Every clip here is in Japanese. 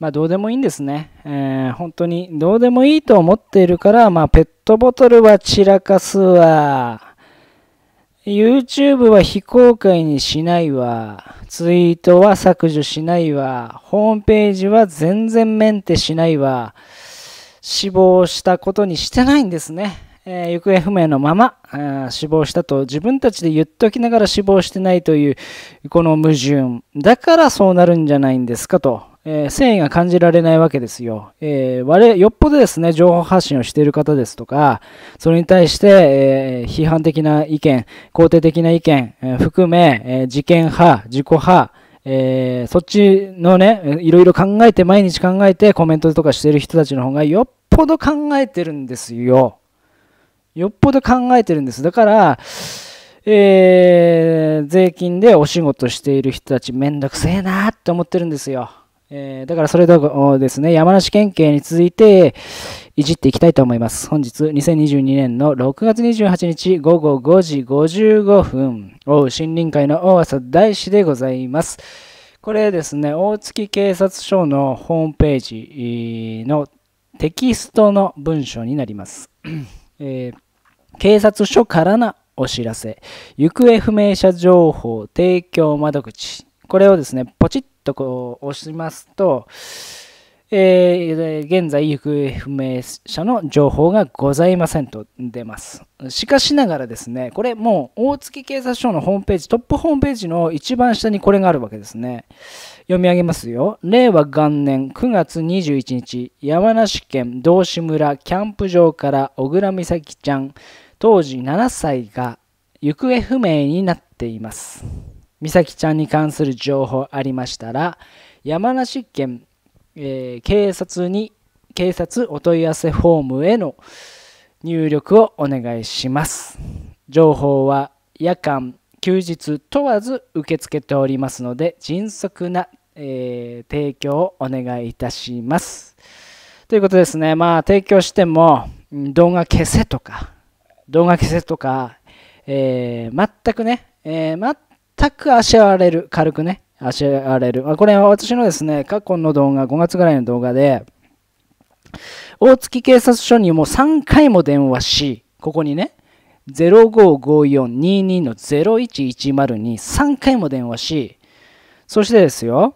まあどうでもいいんですね。えー、本当にどうでもいいと思っているから、まあペットボトルは散らかすわ。YouTube は非公開にしないわ。ツイートは削除しないわ。ホームページは全然メンテしないわ。死亡したことにしてないんですね。えー、行方不明のままあ死亡したと自分たちで言っときながら死亡してないというこの矛盾。だからそうなるんじゃないんですかと。えー、繊維が感じられないわけですよ。えー、我よっぽどですね、情報発信をしている方ですとか、それに対して、えー、批判的な意見、肯定的な意見、えー、含め、えー、事件派、自己派、えー、そっちのね、いろいろ考えて、毎日考えてコメントとかしている人たちの方がよっぽど考えてるんですよ。よっぽど考えてるんです。だから、えー、税金でお仕事している人たちめんどくせえなって思ってるんですよ。えー、だからそれとですね、山梨県警に続いていじっていきたいと思います。本日、2022年の6月28日午後5時55分、大森林会の大浅大師でございます。これですね、大月警察署のホームページのテキストの文章になります。えー、警察署からのお知らせ、行方不明者情報提供窓口、これをですね、ポチッとこう押しますと、えー、現在行方不明者の情報がございませんと出ます。しかしながらですね、これもう大月警察署のホームページ、トップホームページの一番下にこれがあるわけですね。読み上げますよ。令和元年9月21日、山梨県道志村キャンプ場から小倉美咲ちゃん、当時7歳が行方不明になっています。美咲ちゃんに関する情報ありましたら山梨県、えー、警察に警察お問い合わせフォームへの入力をお願いします情報は夜間休日問わず受け付けておりますので迅速な、えー、提供をお願いいたしますということですねまあ提供しても動画消せとか動画消せとか、えー、全くね、えー、全くあしわれる。軽くね。あしらわれる。これは私のですね、過去の動画、5月ぐらいの動画で、大月警察署にも3回も電話し、ここにね、055422の0 1 1 0に3回も電話し、そしてですよ、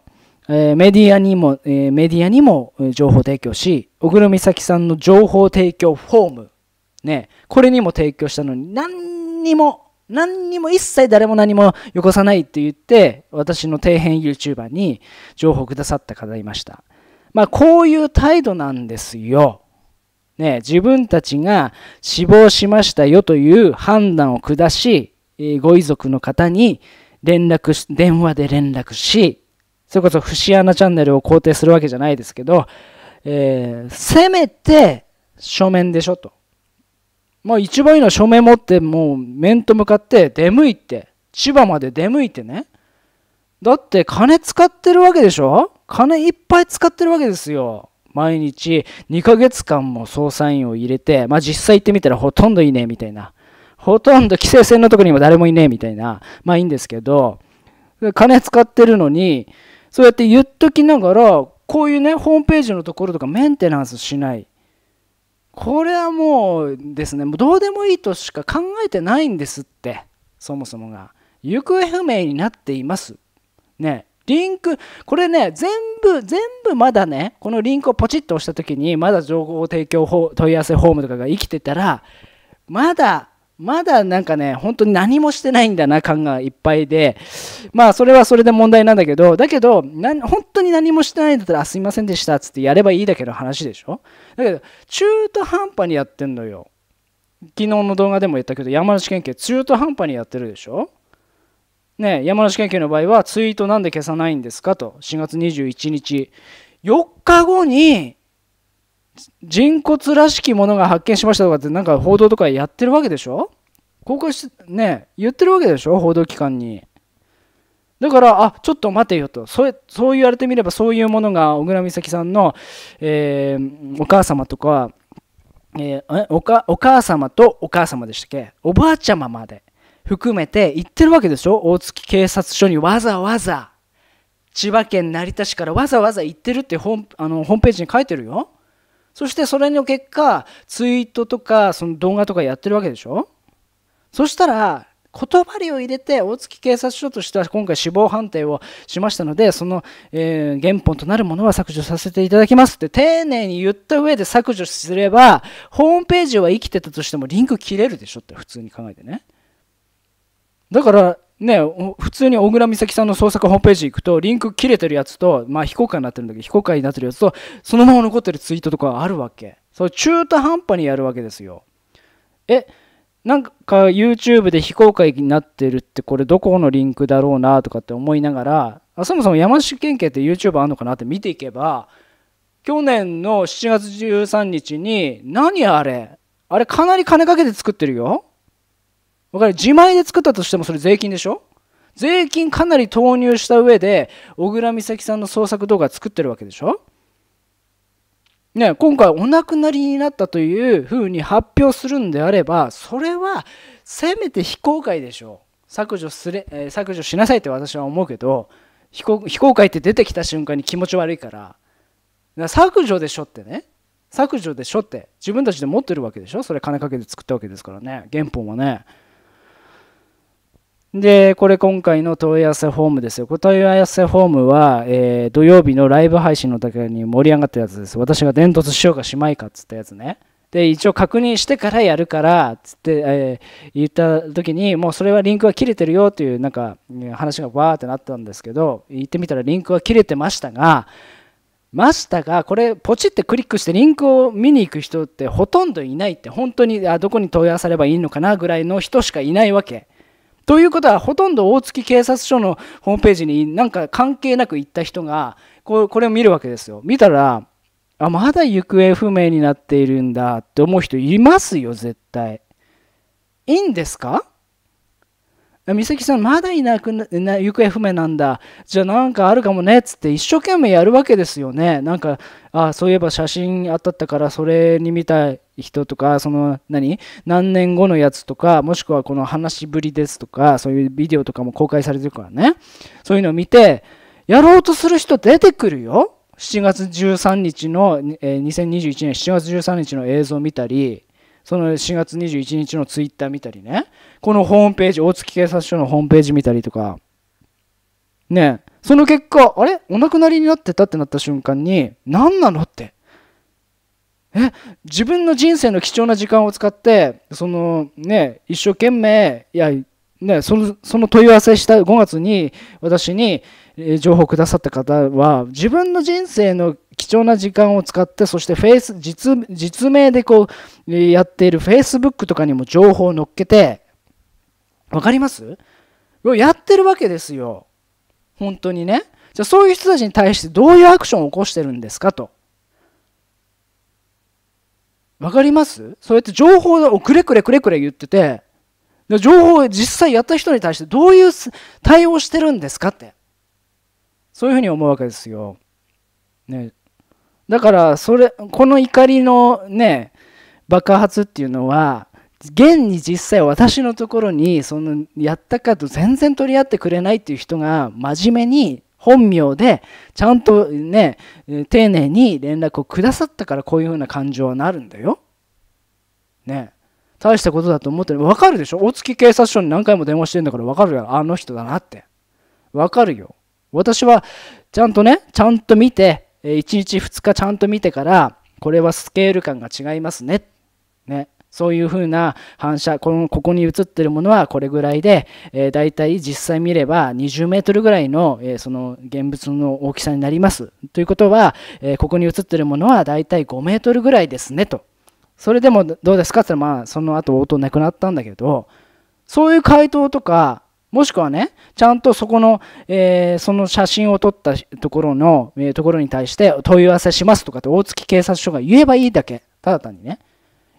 えー、メディアにも、えー、メディアにも情報提供し、小黒美咲さんの情報提供フォーム、ね、これにも提供したのに、何にも何にも一切誰も何もよこさないって言って私の底辺 YouTuber に情報をくださった方いましたまあこういう態度なんですよね自分たちが死亡しましたよという判断を下しご遺族の方に連絡し電話で連絡しそれこそ節穴チャンネルを肯定するわけじゃないですけど、えー、せめて書面でしょとまあ一番いいのは署名持ってもう面と向かって出向いて千葉まで出向いてねだって金使ってるわけでしょ金いっぱい使ってるわけですよ毎日2ヶ月間も捜査員を入れてまあ実際行ってみたらほとんどいねえみたいなほとんど規制線のとこにも誰もいねえみたいなまあいいんですけど金使ってるのにそうやって言っときながらこういうねホームページのところとかメンテナンスしないこれはもうですねもうどうでもいいとしか考えてないんですってそもそもが行方不明になっていますねリンクこれね全部全部まだねこのリンクをポチッと押した時にまだ情報提供問い合わせフォームとかが生きてたらまだまだなんかね、本当に何もしてないんだな感がいっぱいで、まあそれはそれで問題なんだけど、だけど、本当に何もしてないんだったら、あすいませんでしたっつってやればいいだけの話でしょだけど、中途半端にやってんのよ。昨日の動画でも言ったけど、山梨県警中途半端にやってるでしょね山梨県警の場合は、ツイートなんで消さないんですかと、4月21日、4日後に人骨らしきものが発見しましたとかってなんか報道とかやってるわけでしょ公開しね言ってるわけでしょ報道機関にだからあちょっと待てよとそうそう言われてみればそういうものが小倉美咲さんの、えー、お母様とか、えー、おかお母様とお母様でしたっけおばあちゃままで含めて言ってるわけでしょ大月警察署にわざわざ千葉県成田市からわざわざ行ってるってホあのホームページに書いてるよそしてそれの結果ツイートとかその動画とかやってるわけでしょそしたら言葉りを入れて大月警察署としては今回死亡判定をしましたのでその、えー、原本となるものは削除させていただきますって丁寧に言った上で削除すればホームページは生きてたとしてもリンク切れるでしょって普通に考えてねだからね、普通に小倉美咲さんの創作ホームページ行くと、リンク切れてるやつと、まあ、非公開になってるんだけど、非公開になってるやつと、そのまま残ってるツイートとかあるわけ。そう、中途半端にやるわけですよ。え、なんか YouTube で非公開になってるって、これどこのリンクだろうなとかって思いながら、そもそも山梨県警って YouTube あんのかなって見ていけば、去年の7月13日に、何あれあれかなり金かけて作ってるよ。わかる自前で作ったとしてもそれ税金でしょ税金かなり投入した上で小倉美咲さんの創作動画作ってるわけでしょね、今回お亡くなりになったというふうに発表するんであればそれはせめて非公開でしょう削除すれ、えー、削除しなさいって私は思うけど非公非公開って出てきた瞬間に気持ち悪いから削除でしょってね削除でしょって自分たちで持ってるわけでしょそれ金かけて作ったわけですからね原本はね。で、これ今回の問い合わせフォームですよ。問い合わせフォームは、えー、土曜日のライブ配信の時に盛り上がったやつです。私が伝達しようかしまいかっつったやつね。で、一応確認してからやるから、つって、えー、言った時に、もうそれはリンクは切れてるよっていう、なんか、話がわーってなったんですけど、言ってみたらリンクは切れてましたが、ましたが、これ、ポチってクリックしてリンクを見に行く人ってほとんどいないって、本当に、あ、どこに問い合わせればいいのかなぐらいの人しかいないわけ。ということはほとんど大月警察署のホームページになんか関係なく行った人がこれを見るわけですよ。見たらあまだ行方不明になっているんだって思う人いますよ絶対。いいんですか美咲さんまだいなくな行方不明なんだじゃあなんかあるかもねっつって一生懸命やるわけですよねなんかあそういえば写真当たったからそれに見た人とかその何何年後のやつとかもしくはこの話ぶりですとかそういうビデオとかも公開されてるからねそういうのを見てやろうとする人出てくるよ7月13日の、えー、2021年7月13日の映像を見たりその4月21日のツイッター見たりね、このホームページ、大月警察署のホームページ見たりとか、ね、その結果、あれお亡くなりになってたってなった瞬間に、何なのって。え、自分の人生の貴重な時間を使って、そのね、一生懸命、いや、ね、そのその問い合わせした5月に私に情報をくださった方は自分の人生の貴重な時間を使って、そしてフェイス、実、実名でこう、やっている Facebook とかにも情報を載っけて、わかりますやってるわけですよ。本当にね。じゃあそういう人たちに対してどういうアクションを起こしてるんですかと。わかりますそうやって情報をくれくれくれくれ言ってて、情報を実際やった人に対してどういう対応してるんですかって。そういうふうに思うわけですよ。ね、だからそれこの怒りのね爆発っていうのは現に実際私のところにそのやったかと全然取り合ってくれないっていう人が真面目に本名でちゃんとね丁寧に連絡をくださったからこういうふうな感情はなるんだよ。ね大したことだと思ってる分かるでしょ大月警察署に何回も電話してんだから分かるよあの人だなって分かるよ私はちゃんとねちゃんと見て1日2日ちゃんと見てからこれはスケール感が違いますねねそういうふうな反射このここに映ってるものはこれぐらいで、えー、大体実際見れば20メートルぐらいの、えー、その現物の大きさになりますということは、えー、ここに映ってるものは大体5メートルぐらいですねとそれでもどうですかって言ったらまあその後応答なくなったんだけどそういう回答とかもしくはね、ちゃんとそこの、えー、その写真を撮ったところの、えー、ところに対して問い合わせしますとかって大月警察署が言えばいいだけ。ただ単にね。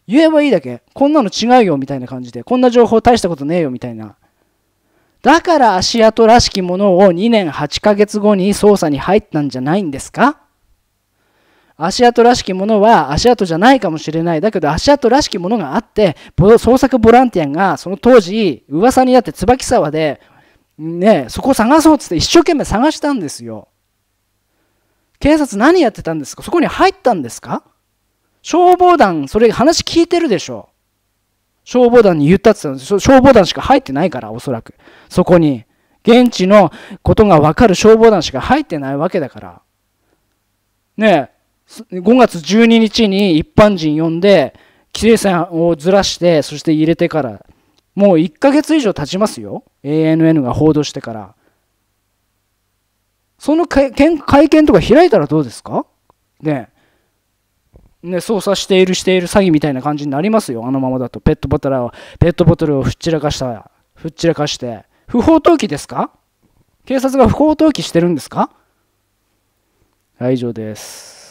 言えばいいだけ。こんなの違うよみたいな感じで、こんな情報大したことねえよみたいな。だから足跡らしきものを2年8ヶ月後に捜査に入ったんじゃないんですか足跡らしきものは足跡じゃないかもしれない。だけど足跡らしきものがあって、創作ボランティアがその当時、噂になって椿沢で、ね、そこ探そうっつって一生懸命探したんですよ。警察何やってたんですかそこに入ったんですか消防団、それ話聞いてるでしょ。消防団に言ったって言ったんです消防団しか入ってないから、おそらく。そこに。現地のことがわかる消防団しか入ってないわけだから。ねえ、5月12日に一般人呼んで規制線をずらしてそして入れてからもう1ヶ月以上経ちますよ ANN が報道してからその会見とか開いたらどうですかねね、操作しているしている詐欺みたいな感じになりますよあのままだとペットボトルをペットボトルをふっちらかしたふっちらかして不法投棄ですか警察が不法投棄してるんですかはい以上です